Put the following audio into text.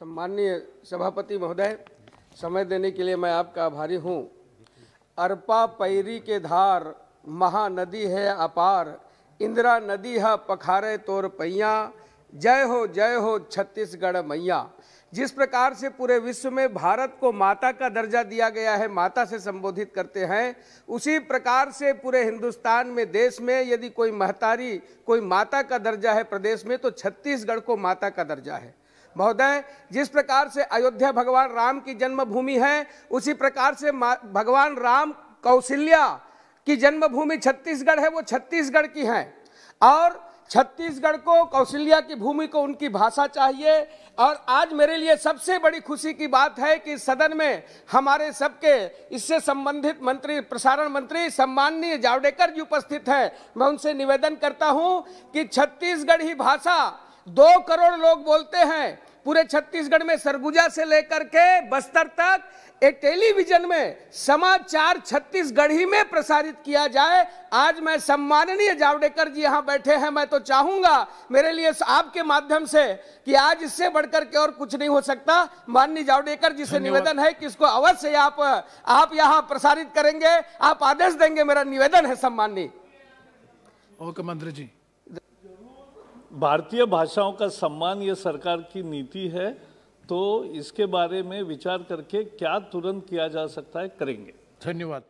सम्माननीय सभापति महोदय समय देने के लिए मैं आपका आभारी हूँ अरपा पैरी के धार महानदी है अपार इंदिरा नदी है पखारे तोर पैया जय हो जय हो छत्तीसगढ़ मैया जिस प्रकार से पूरे विश्व में भारत को माता का दर्जा दिया गया है माता से संबोधित करते हैं उसी प्रकार से पूरे हिंदुस्तान में देश में यदि कोई महतारी कोई माता का दर्जा है प्रदेश में तो छत्तीसगढ़ को माता का दर्जा है महोदय जिस प्रकार से अयोध्या भगवान राम की जन्मभूमि है उसी प्रकार से भगवान राम कौशल्या की जन्मभूमि छत्तीसगढ़ है वो छत्तीसगढ़ की है और छत्तीसगढ़ को कौशल्या की भूमि को उनकी भाषा चाहिए और आज मेरे लिए सबसे बड़ी खुशी की बात है कि सदन में हमारे सबके इससे संबंधित मंत्री प्रसारण मंत्री सम्माननीय जावड़ेकर जी उपस्थित हैं मैं उनसे निवेदन करता हूं कि छत्तीसगढ़ ही भाषा दो करोड़ लोग बोलते हैं पूरे छत्तीसगढ़ में सरगुजा से लेकर के बस्तर तक एक टेलीविजन में समाचार ही में प्रसारित किया जाए आज मैं सम्माननीय जावड़ेकर जी यहाँ बैठे हैं मैं तो चाहूंगा मेरे लिए आपके माध्यम से कि आज इससे बढ़कर के और कुछ नहीं हो सकता माननीय जावड़ेकर जी से निवेदन है कि इसको अवश्य आप आप यहाँ प्रसारित करेंगे आप आदेश देंगे मेरा निवेदन है सम्माननीय मुख्यमंत्री जी भारतीय भाषाओं का सम्मान ये सरकार की नीति है तो इसके बारे में विचार करके क्या तुरंत किया जा सकता है करेंगे धन्यवाद